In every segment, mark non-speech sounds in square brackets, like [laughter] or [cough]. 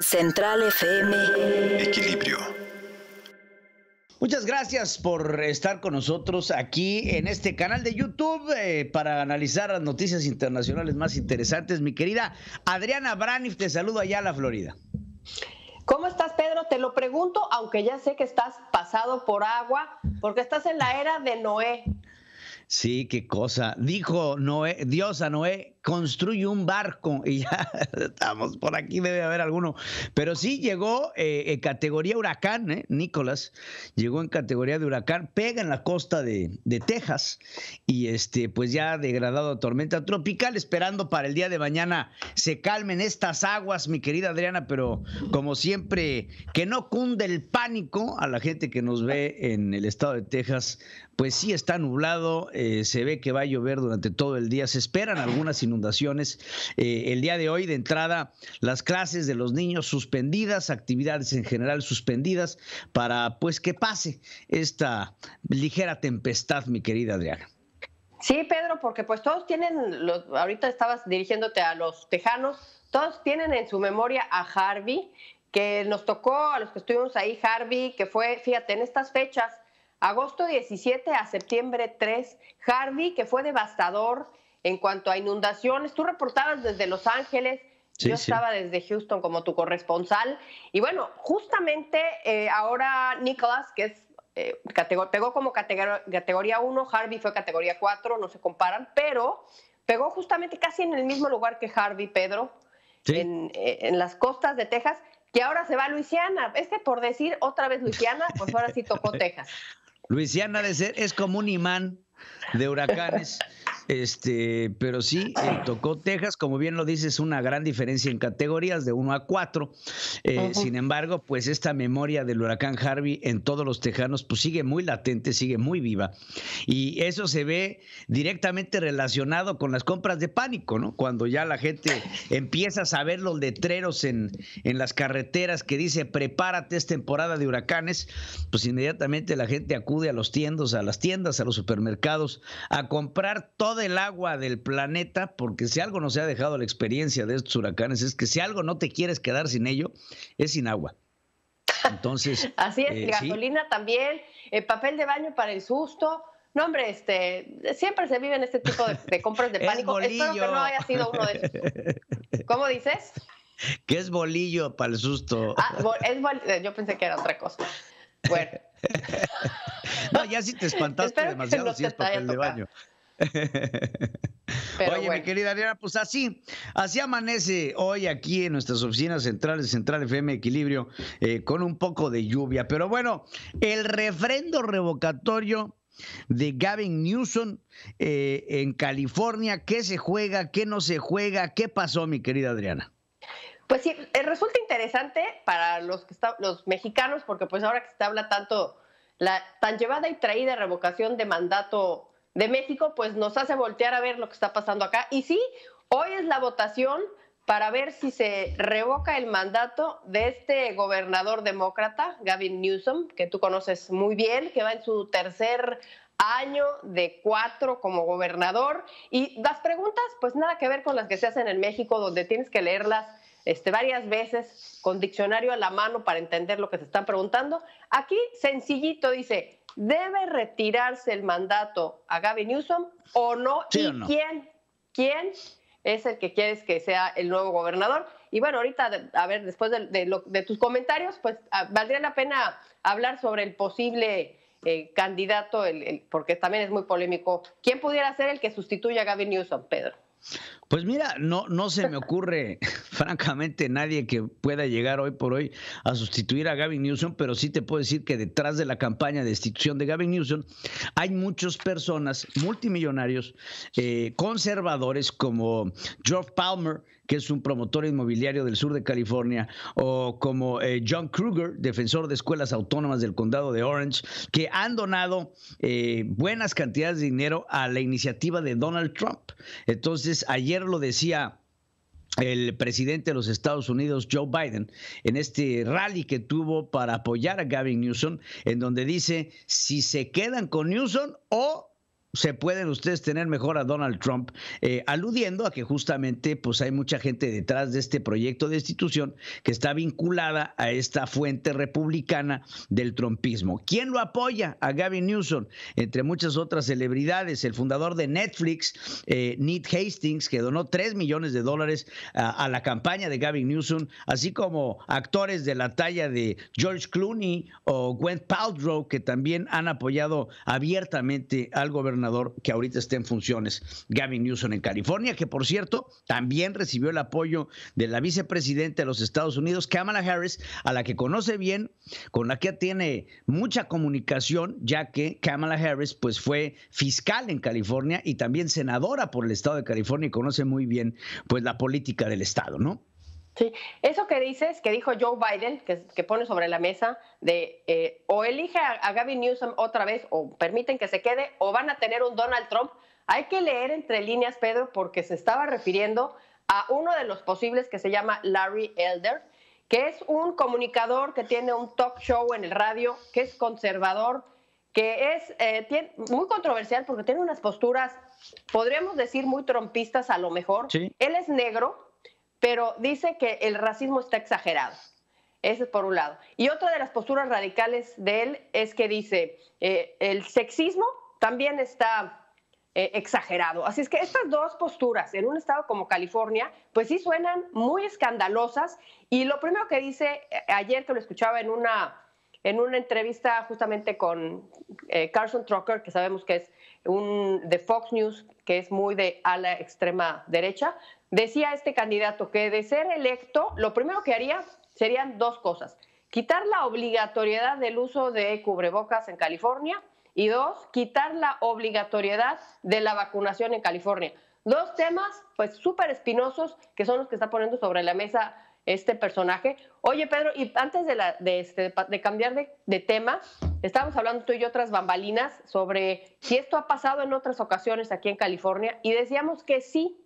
Central FM. Equilibrio. Muchas gracias por estar con nosotros aquí en este canal de YouTube eh, para analizar las noticias internacionales más interesantes. Mi querida Adriana Branif, te saludo allá a la Florida. ¿Cómo estás, Pedro? Te lo pregunto, aunque ya sé que estás pasado por agua, porque estás en la era de Noé. Sí, qué cosa. Dijo Noé, Dios a Noé, construye un barco y ya [laughs] estamos por aquí, debe haber alguno. Pero sí llegó eh, en categoría huracán, eh, Nicolás, llegó en categoría de huracán, pega en la costa de, Texas y este, pues ya degradado a tormenta tropical, esperando para el día de mañana se calmen estas aguas, mi querida Adriana, pero como siempre, que no cunde el pánico a la gente que nos ve en el estado de Texas, pues sí está nublado, eh, se ve que va a llover durante todo el día, se esperan algunas inundaciones. Eh, el día de hoy, de entrada, las clases de los niños suspendidas, actividades en general suspendidas, para pues que pase esta ligera tempestad, mi querida Adriana. Sí, Pedro, porque pues todos tienen, los, ahorita estabas dirigiéndote a los tejanos, todos tienen en su memoria a Harvey, que nos tocó a los que estuvimos ahí, Harvey, que fue, fíjate, en estas fechas, agosto 17 a septiembre 3, Harvey, que fue devastador, en cuanto a inundaciones, tú reportabas desde Los Ángeles, yo estaba desde Houston como tu corresponsal. Y bueno, justamente eh, ahora Nicholas, que es eh, pegó como categoría 1, Harvey fue categoría 4, no se comparan, pero pegó justamente casi en el mismo lugar que Harvey, Pedro, en, eh, en las costas de Texas, que ahora se va a Luisiana. Es que por decir otra vez Luisiana, pues ahora sí tocó [laughs] Texas. Luisiana de ser, es como un imán de huracanes. [laughs] Este, pero sí, tocó Texas, como bien lo dices, una gran diferencia en categorías de 1 a 4. Eh, sin embargo, pues esta memoria del huracán Harvey en todos los tejanos, pues sigue muy latente, sigue muy viva. Y eso se ve directamente relacionado con las compras de pánico, ¿no? Cuando ya la gente empieza a saber los letreros en, en las carreteras que dice prepárate es temporada de huracanes, pues inmediatamente la gente acude a los tiendos, a las tiendas, a los supermercados, a comprar todo del agua del planeta, porque si algo no se ha dejado la experiencia de estos huracanes, es que si algo no te quieres quedar sin ello, es sin agua. Entonces. [laughs] Así es, eh, gasolina también, eh, papel de baño para el susto. No, hombre, este, siempre se viven este tipo de, compras de [laughs] pánico. Espero que no haya sido uno de ¿Cómo dices? Que es bolillo para el susto. Ah, eh, yo pensé que era otra cosa. Bueno. [laughs] no, ya si sí te espantaste demasiado, si es papel de baño. [laughs] Oye, mi querida Adriana, pues así, así amanece hoy aquí en nuestras oficinas centrales, Central FM Equilibrio, eh, con un poco de lluvia. Pero bueno, el refrendo revocatorio de Gavin Newsom eh, en California, ¿qué se juega, qué no se juega? ¿Qué pasó, mi querida Adriana? Pues sí, eh, resulta interesante para los, que los mexicanos, porque pues ahora que se habla tanto la tan llevada y traída revocación de mandato de México, pues nos hace voltear a ver lo que está pasando acá. Y sí, hoy es la votación para ver si se revoca el mandato de este gobernador demócrata, Gavin Newsom, que tú conoces muy bien, que va en su tercer año de cuatro como gobernador. Y las preguntas, pues nada que ver con las que se hacen en México, donde tienes que leerlas este, varias veces con diccionario a la mano para entender lo que se están preguntando. Aquí sencillito dice, ¿Debe retirarse el mandato a Gavin Newsom o no? ¿Y quién? ¿Quién es el que quieres que sea el nuevo gobernador? Y bueno, ahorita, a ver, después de, tus comentarios, pues ah, valdría la pena hablar sobre el posible eh, candidato, porque también es muy polémico. ¿Quién pudiera ser el que sustituya a Gavin Newsom, Pedro? Pues mira, no, no se me ocurre, [laughs] francamente, nadie que pueda llegar hoy por hoy a sustituir a Gavin Newsom, pero sí te puedo decir que detrás de la campaña de destitución de Gavin Newsom hay muchas personas multimillonarios, eh, conservadores como George Palmer, que es un promotor inmobiliario del sur de California, o como eh, John Kruger, defensor de escuelas autónomas del condado de Orange, que han donado eh, buenas cantidades de dinero a la iniciativa de Donald Trump. Entonces, ayer lo decía el presidente de los Estados Unidos, Joe Biden, en este rally que tuvo para apoyar a Gavin Newsom, en donde dice, si se quedan con Newsom o se pueden ustedes tener mejor a Donald Trump, eh, aludiendo a que justamente pues hay mucha gente detrás de este proyecto de institución que está vinculada a esta fuente republicana del trumpismo. ¿Quién lo apoya? A Gavin Newsom, entre muchas otras celebridades, el fundador de Netflix, eh, Hastings, que donó 3 millones de dólares a, la campaña de Gavin Newsom, así como actores de la talla de George Clooney o Gwen Paltrow, que también han apoyado abiertamente al gobernador senador que ahorita está en funciones, Gavin Newsom en California, que por cierto también recibió el apoyo de la vicepresidenta de los Estados Unidos, Kamala Harris, a la que conoce bien, con la que tiene mucha comunicación, ya que Kamala Harris pues fue fiscal en California y también senadora por el estado de California y conoce muy bien pues la política del estado, ¿no? Sí, eso que dices, que dijo Joe Biden, que, pone sobre la mesa, de eh, o elige a, Gavin Newsom otra vez o permiten que se quede o van a tener un Donald Trump, hay que leer entre líneas, Pedro, porque se estaba refiriendo a uno de los posibles que se llama Larry Elder, que es un comunicador que tiene un talk show en el radio, que es conservador, que es eh, tiene, muy controversial porque tiene unas posturas, podríamos decir, muy trompistas a lo mejor. Él es negro pero dice que el racismo está exagerado. Ese es por un lado. Y otra de las posturas radicales de él es que dice, eh, el sexismo también está eh, exagerado. Así es que estas dos posturas en un estado como California, pues sí suenan muy escandalosas. Y lo primero que dice eh, ayer que lo escuchaba en una, en una entrevista justamente con Carson Trucker, que sabemos que es un de Fox News, que es muy de la extrema derecha, Decía este candidato que de ser electo, lo primero que haría serían dos cosas. Quitar la obligatoriedad del uso de cubrebocas en California y dos, quitar la obligatoriedad de la vacunación en California. Dos temas pues súper espinosos que son los que está poniendo sobre la mesa este personaje. Oye, Pedro, y antes de, la, este, cambiar de, de, tema, estábamos hablando tú y yo otras bambalinas sobre si esto ha pasado en otras ocasiones aquí en California y decíamos que sí,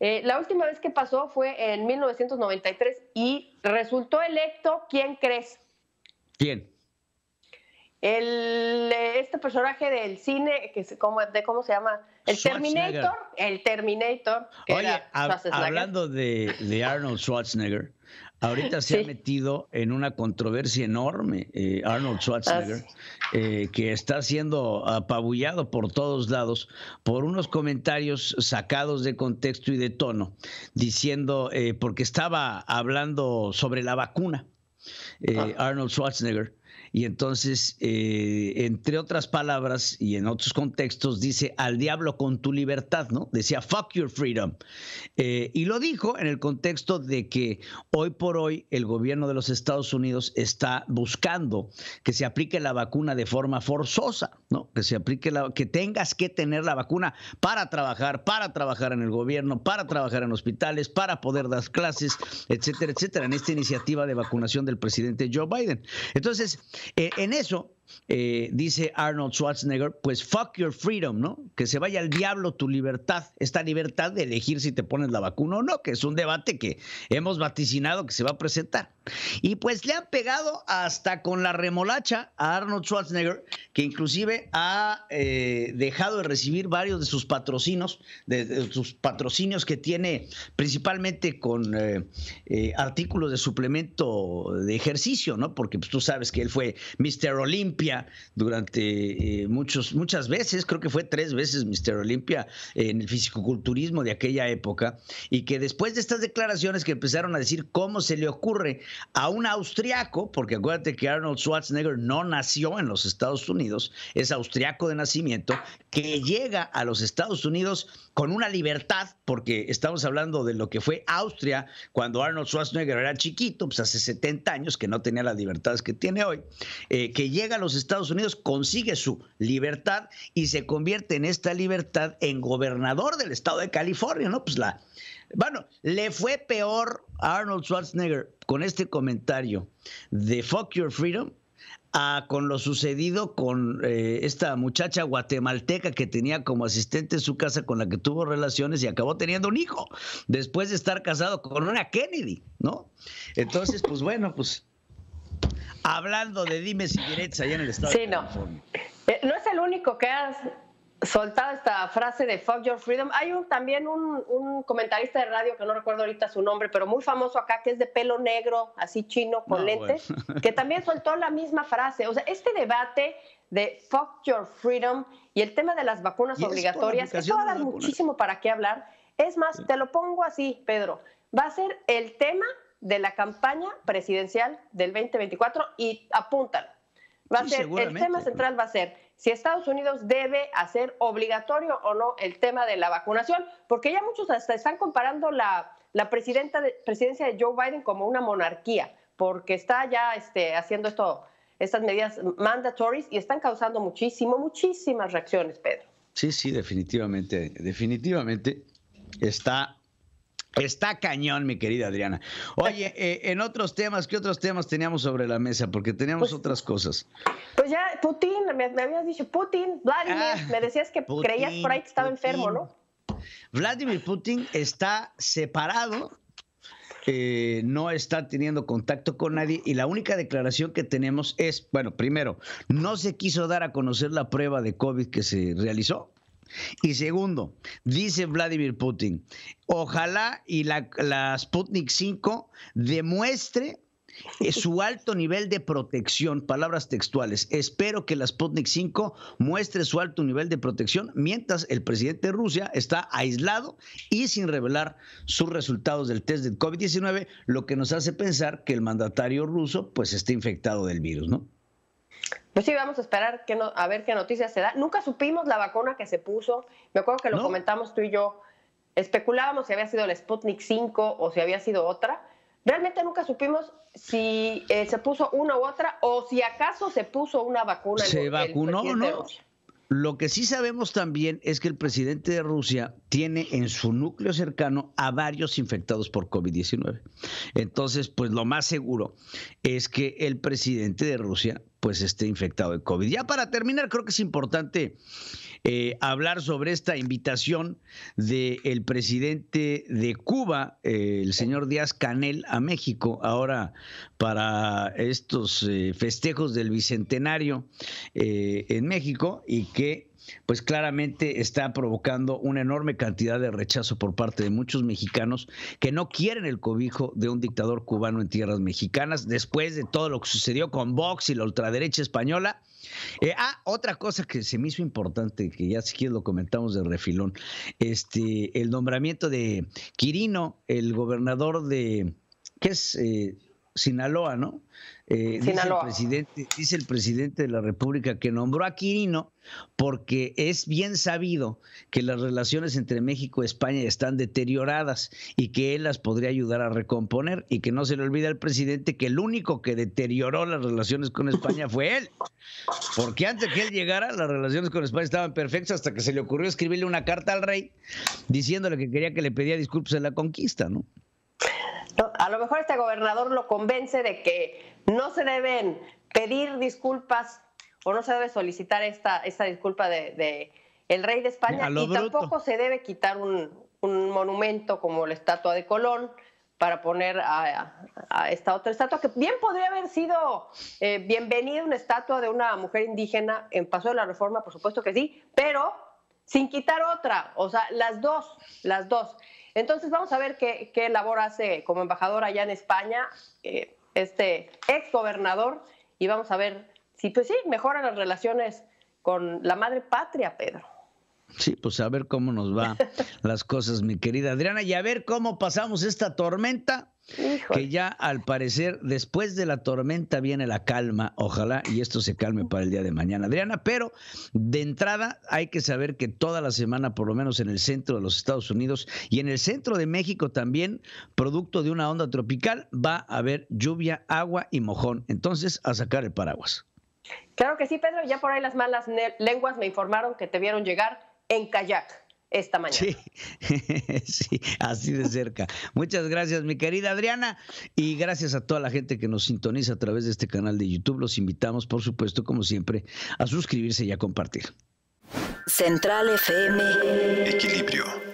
eh, la última vez que pasó fue en 1993 y resultó electo, ¿quién crees? ¿Quién? El, eh, este personaje del cine, que de, ¿cómo se llama? El Terminator. El Terminator. Oye, hablando de, de Arnold Schwarzenegger, Ahorita se ha metido en una controversia enorme eh, Arnold Schwarzenegger, eh, que está siendo apabullado por todos lados por unos comentarios sacados de contexto y de tono, diciendo, eh, porque estaba hablando sobre la vacuna, ah. Arnold Schwarzenegger, y entonces, eh, entre otras palabras y en otros contextos, dice al diablo con tu libertad, ¿no? Decía, fuck your freedom. Eh, y lo dijo en el contexto de que hoy por hoy el gobierno de los Estados Unidos está buscando que se aplique la vacuna de forma forzosa, ¿no? Que se aplique la, que tengas que tener la vacuna para trabajar, para trabajar en el gobierno, para trabajar en hospitales, para poder dar clases, etcétera, etcétera, en esta iniciativa de vacunación del presidente Joe Biden. Entonces, eh, en eso eh, dice Arnold Schwarzenegger, pues fuck your freedom, ¿no? Que se vaya al diablo tu libertad, esta libertad de elegir si te pones la vacuna o no, que es un debate que hemos vaticinado que se va a presentar. Y pues le han pegado hasta con la remolacha a Arnold Schwarzenegger, que inclusive ha eh, dejado de recibir varios de sus patrocinos, de, sus patrocinios que tiene principalmente con eh, artículos de suplemento de ejercicio, ¿no? Porque pues, tú sabes que él fue Mr. Olympia durante eh, muchos, muchas veces, creo que fue tres veces Mr. Olimpia en el fisicoculturismo de aquella época, y que después de estas declaraciones que empezaron a decir cómo se le ocurre a un austriaco, porque acuérdate que Arnold Schwarzenegger no nació en los Estados Unidos, es austriaco de nacimiento, que llega a los Estados Unidos con una libertad, porque estamos hablando de lo que fue Austria cuando Arnold Schwarzenegger era chiquito, pues hace 70 años que no tenía las libertades que tiene hoy, eh, que llega a los los Estados Unidos consigue su libertad y se convierte en esta libertad en gobernador del estado de California, ¿no? Pues la, bueno, le fue peor a Arnold Schwarzenegger con este comentario de Fuck Your Freedom a, con lo sucedido con eh, esta muchacha guatemalteca que tenía como asistente en su casa con la que tuvo relaciones y acabó teniendo un hijo después de estar casado con una Kennedy, ¿no? Entonces, pues bueno, pues hablando de dime si derecha allá en el estado sí, No. Eh, no es el único que has soltado esta frase de Fuck Your Freedom. Hay un, también un, comentarista de radio que no recuerdo ahorita su nombre, pero muy famoso acá, que es de pelo negro, así chino, con ah, lentes, que también soltó la misma frase. O sea, este debate de Fuck Your Freedom y el tema de las vacunas obligatorias, que esto va muchísimo para qué hablar. Es más, te lo pongo así, Pedro. Va a ser el tema de la campaña presidencial del 2024 y apúntalo. Va a ser, el tema central va a ser si Estados Unidos debe hacer obligatorio o no el tema de la vacunación, porque ya muchos hasta están comparando la, la presidenta presidencia de Joe Biden como una monarquía, porque está ya este, haciendo esto, estas medidas mandatorias y están causando muchísimo, muchísimas reacciones, Pedro. Sí, sí, definitivamente, definitivamente está Está cañón, mi querida Adriana. Oye, [laughs] eh, en otros temas, ¿qué otros temas teníamos sobre la mesa? Porque teníamos pues otras cosas. Pues ya, Putin, me, habías dicho Putin, Vladimir, ah, me decías que creías por ahí que estaba enfermo, ¿no? Vladimir Putin está separado, eh, no está teniendo contacto con nadie y la única declaración que tenemos es, bueno, primero, no se quiso dar a conocer la prueba de COVID que se realizó y segundo, dice Vladimir Putin, ojalá y la, Sputnik 5 demuestre eh, su alto nivel de protección, palabras textuales. Espero que la Sputnik 5 muestre su alto nivel de protección mientras el presidente de Rusia está aislado y sin revelar sus resultados del test del COVID-19, lo que nos hace pensar que el mandatario ruso pues está infectado del virus, ¿no? Pues sí, vamos a esperar a ver qué noticias se da. Nunca supimos la vacuna que se puso. Me acuerdo que lo comentamos tú y yo. Especulábamos si había sido el Sputnik 5 o si había sido otra. Realmente nunca supimos si eh, se puso una u otra o si acaso se puso una vacuna. ¿Se vacunó o no? Lo que sí sabemos también es que el presidente de Rusia tiene en su núcleo cercano a varios infectados por COVID-19. Entonces, pues lo más seguro es que el presidente de Rusia pues esté infectado de COVID. Ya para terminar, creo que es importante eh, hablar sobre esta invitación del presidente de Cuba, el señor Díaz Canel, a México, ahora para estos eh, festejos del Bicentenario eh, en México y que pues claramente está provocando una enorme cantidad de rechazo por parte de muchos mexicanos que no quieren el cobijo de un dictador cubano en tierras mexicanas después de todo lo que sucedió con Vox y la ultraderecha española. Eh, ah, otra cosa que se me hizo importante, que ya si quieres lo comentamos de refilón, este, el nombramiento de Quirino, el gobernador de, ¿qué es? Eh, Sinaloa, ¿no? Eh, dice, el presidente, dice el presidente de la República que nombró a Quirino porque es bien sabido que las relaciones entre México y España están deterioradas y que él las podría ayudar a recomponer y que no se le olvide al presidente que el único que deterioró las relaciones con España fue él. Porque antes que él llegara, las relaciones con España estaban perfectas hasta que se le ocurrió escribirle una carta al rey diciéndole que quería que le pedía disculpas en la conquista, ¿no? A lo mejor este gobernador lo convence de que no se deben pedir disculpas o no se debe solicitar esta, esta disculpa de, el rey de España y tampoco se debe quitar un, monumento como la estatua de Colón para poner a, esta otra estatua que bien podría haber sido eh, bienvenida una estatua de una mujer indígena en paso de la reforma, por supuesto que sí, pero sin quitar otra, o sea, las dos, las dos. Entonces vamos a ver qué, labor hace como embajador allá en España eh, este ex gobernador y vamos a ver si pues sí mejoran las relaciones con la madre patria, Pedro. Sí, pues a ver cómo nos va [laughs] las cosas, mi querida Adriana, y a ver cómo pasamos esta tormenta. Que ya al parecer después de la tormenta viene la calma, ojalá y esto se calme para el día de mañana, Adriana, pero de entrada hay que saber que toda la semana, por lo menos en el centro de los Estados Unidos y en el centro de México también, producto de una onda tropical, va a haber lluvia, agua y mojón. Entonces, a sacar el paraguas. Claro que sí, Pedro, ya por ahí las malas lenguas me informaron que te vieron llegar en kayak esta mañana. [laughs] Sí, así de cerca. Muchas gracias, mi querida Adriana, y gracias a toda la gente que nos sintoniza a través de este canal de YouTube. Los invitamos, por supuesto, como siempre, a suscribirse y a compartir. Central FM. Equilibrio.